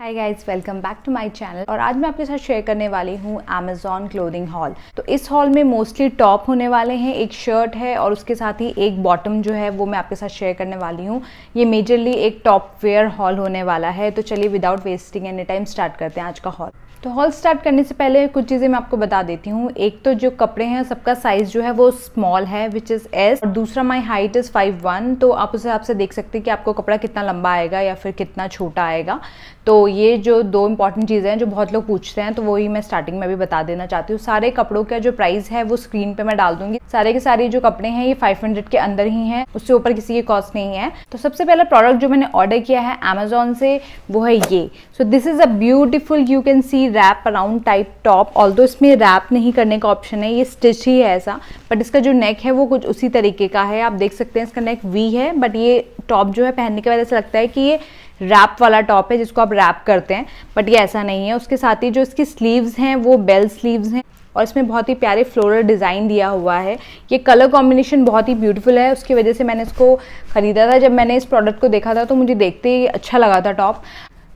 hi guys welcome back to my channel और आज मैं आपके साथ शेयर करने वाली हूँ अमेजॉन क्लोदिंग हॉल तो इस हॉल में मोस्टली टॉप होने वाले हैं एक शर्ट है और उसके साथ ही एक बॉटम जो है वो मैं आपके साथ शेयर करने वाली हूँ ये मेजरली एक टॉप वेयर हॉल होने वाला है तो चलिए without wasting any time start करते हैं आज का हॉल तो हॉल स्टार्ट करने से पहले कुछ चीज़ें मैं आपको बता देती हूँ एक तो जो कपड़े हैं सबका साइज़ जो है वो स्मॉल है विच इज़ एस और दूसरा my height is five one तो आप उस हिसाब से देख सकते हैं कि आपको कपड़ा कितना लंबा आएगा या फिर कितना छोटा आएगा तो ये जो दो इंपॉर्टेंट चीज़ें हैं जो बहुत लोग पूछते हैं तो वही मैं स्टार्टिंग में भी बता देना चाहती हूँ सारे कपड़ों का जो प्राइस है वो स्क्रीन पे मैं डाल दूंगी सारे के सारे जो कपड़े हैं ये 500 के अंदर ही हैं उससे ऊपर किसी की कॉस्ट नहीं है तो सबसे पहला प्रोडक्ट जो मैंने ऑर्डर किया है अमेजोन से वो है ये so this is a beautiful you can see wrap around type top all इसमें रैप नहीं करने का ऑप्शन है ये स्टिच ही है ऐसा बट इसका जो नेक है वो कुछ उसी तरीके का है आप देख सकते हैं इसका नेक वी है बट ये टॉप जो है पहनने के बाद ऐसा लगता है कि ये रैप वाला टॉप है जिसको आप रैप करते हैं बट ये ऐसा नहीं है उसके साथ ही जो इसकी स्लीव्स हैं वो बेल स्लीव्स हैं और इसमें बहुत ही प्यारे फ्लोरल डिज़ाइन दिया हुआ है ये कलर कॉम्बिनेशन बहुत ही ब्यूटीफुल है उसकी वजह से मैंने इसको ख़रीदा था जब मैंने इस प्रोडक्ट को देखा था तो मुझे देखते ही अच्छा लगा था top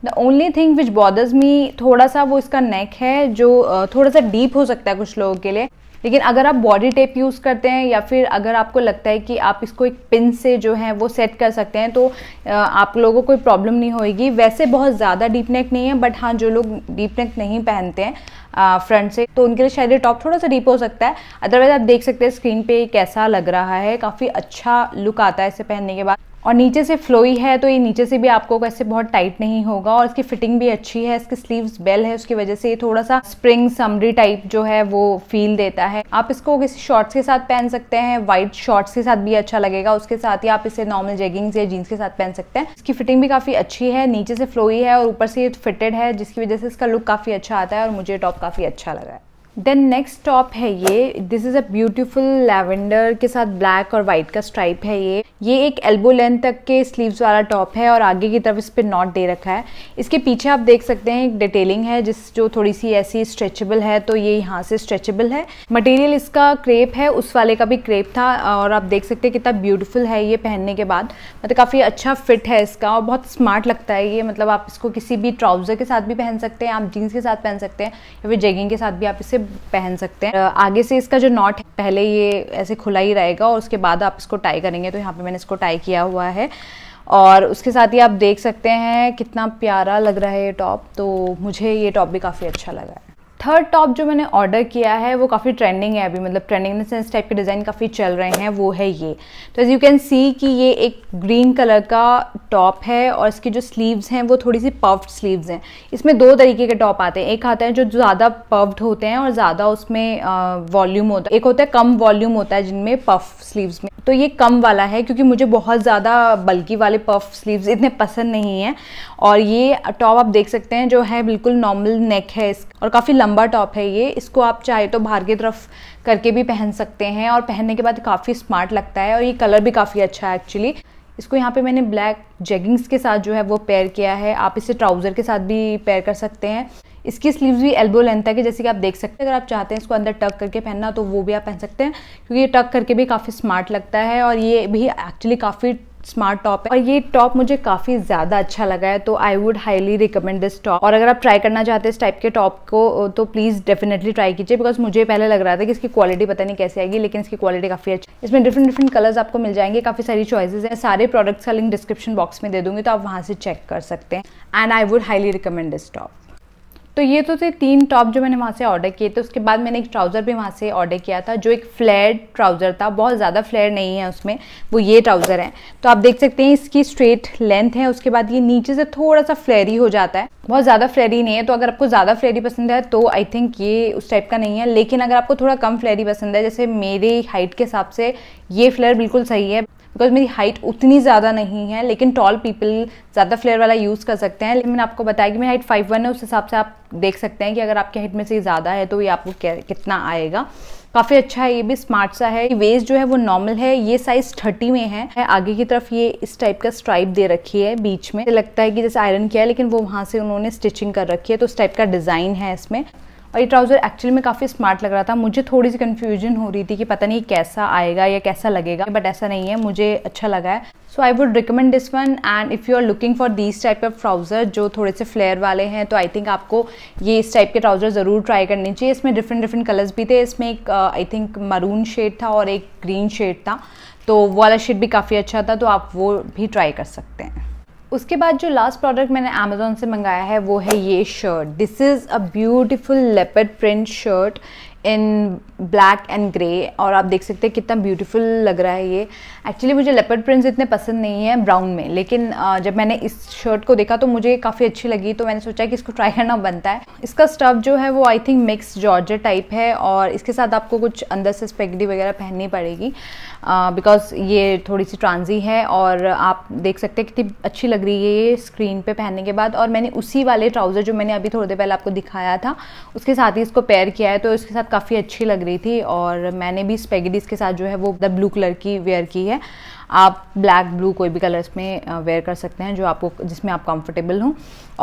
the only thing which bothers me थोड़ा सा वो इसका नेक है जो थोड़ा सा डीप हो सकता है कुछ लोगों के लिए लेकिन अगर आप बॉडी टेप यूज़ करते हैं या फिर अगर आपको लगता है कि आप इसको एक पिन से जो है वो सेट कर सकते हैं तो आप लोगों को कोई प्रॉब्लम नहीं होगी वैसे बहुत ज़्यादा डीप नेक नहीं है बट हाँ जो लोग डीप नेक नहीं पहनते हैं फ्रंट से तो उनके लिए शायद टॉप थोड़ा सा डीप हो सकता है अदरवाइज आप देख सकते हैं स्क्रीन पे कैसा लग रहा है काफ़ी अच्छा लुक आता है इसे पहनने के बाद और नीचे से फ्लोई है तो ये नीचे से भी आपको वैसे बहुत टाइट नहीं होगा और इसकी फिटिंग भी अच्छी है इसकी स्लीव्स बेल है उसकी वजह से ये थोड़ा सा स्प्रिंग समरी टाइप जो है वो फील देता है आप इसको किसी शॉर्ट्स के साथ पहन सकते हैं वाइट शॉर्ट्स के साथ भी अच्छा लगेगा उसके साथ ही आप इसे नॉर्मल जेगिंग्स या जीन्स के साथ पहन सकते हैं इसकी फिटिंग भी काफ़ी अच्छी है नीचे से फ्लोई है और ऊपर से ये फिटेड है जिसकी वजह से इसका लुक काफ़ी अच्छा आता है और मुझे टॉप काफ़ी अच्छा लगा है देन नेक्स्ट टॉप है ये this is a beautiful lavender के साथ ब्लैक और वाइट का स्ट्राइप है ये ये एक एल्बो लेंथ तक के स्लीव्स वाला टॉप है और आगे की तरफ इस पर नॉट दे रखा है इसके पीछे आप देख सकते हैं एक डिटेलिंग है जिस जो थोड़ी सी ऐसी स्ट्रेचेबल है तो ये यहाँ से स्ट्रेचेबल है मटेरियल इसका क्रेप है उस वाले का भी क्रेप था और आप देख सकते हैं कितना ब्यूटीफुल है ये पहनने के बाद मतलब काफ़ी अच्छा फिट है इसका और बहुत स्मार्ट लगता है ये मतलब आप इसको किसी भी ट्राउज़र के साथ भी पहन सकते हैं आप जीन्स के साथ पहन सकते हैं या फिर जेगिंग के साथ भी आप इसे पहन सकते हैं आगे से इसका जो नॉट है पहले ये ऐसे खुला ही रहेगा और उसके बाद आप इसको टाई करेंगे तो यहाँ पे मैंने इसको टाई किया हुआ है और उसके साथ ही आप देख सकते हैं कितना प्यारा लग रहा है ये टॉप तो मुझे ये टॉप भी काफ़ी अच्छा लगा है थर्ड टॉप जो मैंने ऑर्डर किया है वो काफ़ी ट्रेंडिंग है अभी मतलब ट्रेंडिंग इन सेंस टाइप के डिज़ाइन काफ़ी चल रहे हैं वो है ये तो एज़ यू कैन सी कि ये एक ग्रीन कलर का टॉप है और इसकी जो स्लीव्स हैं वो थोड़ी सी पफ्ड स्लीव्स हैं इसमें दो तरीके के टॉप आते हैं एक आते हैं जो ज़्यादा पफ्ड होते हैं और ज़्यादा उसमें वॉल्यूम होता है एक होता है कम वॉल्यूम होता है जिनमें पफ स्लीव्स में तो ये कम वाला है क्योंकि मुझे बहुत ज़्यादा बल्कि वाले पफ स्लीव्स इतने पसंद नहीं हैं और ये टॉप आप देख सकते हैं जो है बिल्कुल नॉर्मल नेक है और काफ़ी लंबा टॉप है ये इसको आप चाहे तो बाहर की तरफ करके भी पहन सकते हैं और पहनने के बाद काफ़ी स्मार्ट लगता है और ये कलर भी काफ़ी अच्छा है एक्चुअली इसको यहाँ पे मैंने ब्लैक जेगिंग्स के साथ जो है वो पेयर किया है आप इसे ट्राउज़र के साथ भी पेयर कर सकते हैं इसकी स्लीव्स भी एल्बो लेंथ है जैसे कि आप देख सकते हैं अगर आप चाहते हैं इसको अंदर टक करके पहनना तो वो भी आप पहन सकते हैं क्योंकि ये टक करके भी काफ़ी स्मार्ट लगता है और ये भी एक्चुअली काफ़ी स्मार्ट टॉप है और ये टॉप मुझे काफ़ी ज़्यादा अच्छा लगा है तो I would highly recommend this top और अगर आप ट्राई करना चाहते हैं इस टाइप के टॉप को तो प्लीज़ डेफिनेटली ट्राई कीजिए बिकॉज मुझे पहले लग रहा था कि इसकी क्वालिटी पता नहीं कैसे आएगी लेकिन इसकी क्वालिटी काफ़ी अच्छी इसमें डिफरेंट डिफरेंट कलर्स आपको मिल जाएंगे काफ़ी सारी चॉइसेस हैं सारे प्रोडक्ट्स का लिंक डिस्क्रिप्शन बॉक्स में दे दूंगी तो आप वहाँ से चेक कर सकते हैं and I would highly recommend this top तो ये तो थे तीन टॉप जो मैंने वहाँ से ऑर्डर किए थे उसके बाद मैंने एक ट्राउज़र भी वहाँ से ऑर्डर किया था जो एक फ्लेयर ट्राउज़र था बहुत ज़्यादा फ्लेयर नहीं है उसमें वो ये ट्राउज़र है तो आप देख सकते हैं इसकी स्ट्रेट लेंथ है उसके बाद ये नीचे से थोड़ा सा फ्लैरी हो जाता है बहुत ज़्यादा फ्लेरी नहीं है तो अगर आपको ज़्यादा फ्लेरी पसंद है तो आई थिंक ये उस टाइप का नहीं है लेकिन अगर आपको थोड़ा कम फ्लेरी पसंद है जैसे मेरे हाइट के हिसाब से ये फ्लेयर बिल्कुल सही है बिकॉज मेरी हाइट उतनी ज़्यादा नहीं है लेकिन टॉल पीपल ज़्यादा फ्लेयर वाला यूज़ कर सकते हैं लेकिन मैंने आपको बताया कि मेरी हाइट फाइव वन है उस हिसाब से आप देख सकते हैं कि अगर आपके हाइट में से ज़्यादा है तो ये आपको कितना आएगा काफ़ी अच्छा है ये भी स्मार्ट सा है वेस्ट जो है वो नॉर्मल है ये साइज थर्टी में है आगे की तरफ ये इस टाइप का स्ट्राइप दे रखी है बीच में लगता है कि जैसे आयरन किया है लेकिन वो वहाँ से उन्होंने स्टिचिंग कर रखी है तो उस टाइप का डिज़ाइन है इसमें और ये ट्राउज़र एक्चुअली में काफ़ी स्मार्ट लग रहा था मुझे थोड़ी सी कन्फ्यूजन हो रही थी कि पता नहीं कैसा आएगा या कैसा लगेगा बट ऐसा नहीं है मुझे अच्छा लगा है so I would recommend this one and if you are looking for this type of trouser जो थोड़े से फ्लेयर वाले हैं तो आई थिंक आपको ये इस टाइप के ट्राउज़र ज़रूर ट्राई करने चाहिए इसमें डिफरेंट डिफरेंट कलर्स भी थे इसमें एक आई थिंक मरून शेड था और एक ग्रीन शेड था तो वो वाला शेड भी काफ़ी अच्छा था तो आप वो भी ट्राई कर सकते हैं उसके बाद जो लास्ट प्रोडक्ट मैंने अमेजोन से मंगाया है वो है ये shirt this is a beautiful leopard print shirt in black and grey और आप देख सकते हैं कितना ब्यूटीफुल लग रहा है ये एक्चुअली मुझे लेपर्ड प्रिंट्स इतने पसंद नहीं है ब्राउन में लेकिन जब मैंने इस शर्ट को देखा तो मुझे काफ़ी अच्छी लगी तो मैंने सोचा कि इसको ट्राई करना बनता है इसका स्टफ जो है वो I think mix georgette type है और इसके साथ आपको कुछ अंदर से स्पेगडी वगैरह पहननी पड़ेगी बिकॉज ये थोड़ी सी ट्रांजी है और आप देख सकते हैं कितनी अच्छी लग रही है ये स्क्रीन पर पहनने के बाद और मैंने उसी वाले ट्राउज़र जो मैंने अभी थोड़ी देर पहले आपको दिखाया था उसके साथ ही इसको पेयर किया है तो इसके साथ काफ़ी अच्छी लग रही रही थी और मैंने भी स्पेगेटीज़ के साथ जो है वो द ब्लू कलर की वेयर की है आप ब्लैक ब्लू कोई भी कलर इसमें वेयर कर सकते हैं जो आपको जिसमें आप कंफर्टेबल हों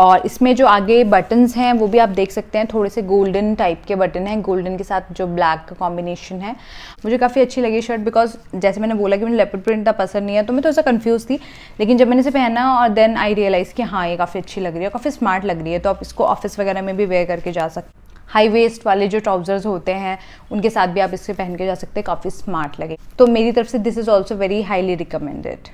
और इसमें जो आगे बटन्स हैं वो भी आप देख सकते हैं थोड़े से गोल्डन टाइप के बटन हैं गोल्डन के साथ जो ब्लैक का कॉम्बिनेशन है मुझे काफ़ी अच्छी लगी शर्ट बिकॉज जैसे मैंने बोला कि मुझे लेपर प्रिंट इतना पसंद नहीं है तो मैं थोड़ा सा कन्फ्यूज़ थी लेकिन जब मैंने इसे पहना और देन आई रियलाइज़ कि हाँ ये काफ़ी अच्छी लग रही है काफ़ी स्मार्ट लग रही है तो आप इसको ऑफिस वगैरह में भी वेयर करके जा सकते हाई वेस्ट वाले जो ट्राउज़र्स होते हैं उनके साथ भी आप इसे पहन के जा सकते हैं काफ़ी स्मार्ट लगे तो मेरी तरफ से this is also very highly recommended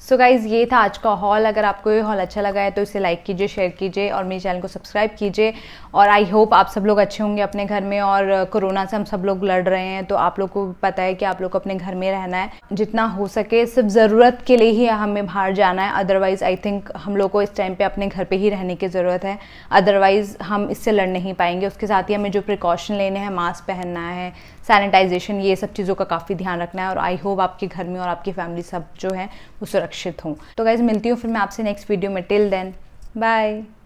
so so guys ये था आज का हॉल अगर आपको ये हॉल अच्छा लगा है तो इसे लाइक कीजिए शेयर कीजिए और मेरे चैनल को सब्सक्राइब कीजिए और आई होप आप सब लोग अच्छे होंगे अपने घर में और कोरोना uh, से हम सब लोग लड़ रहे हैं तो आप लोग को पता है कि आप लोग को अपने घर में रहना है जितना हो सके सिर्फ ज़रूरत के लिए ही हमें बाहर जाना है अदरवाइज़ आई थिंक हम लोग को इस टाइम पर अपने घर पर ही रहने की ज़रूरत है अदरवाइज़ हम इससे लड़ नहीं पाएंगे उसके साथ ही हमें जो प्रिकॉशन लेने हैं मास्क पहनना है सैनिटाइजेशन ये सब चीज़ों का काफ़ी ध्यान रखना है और आई होप आपके घर में और आपकी फैमिली सब जो है वो सुरक्षित सुरक्षित हों तो गाइज मिलती हूँ फिर मैं आपसे नेक्स्ट वीडियो में टिल देन बाय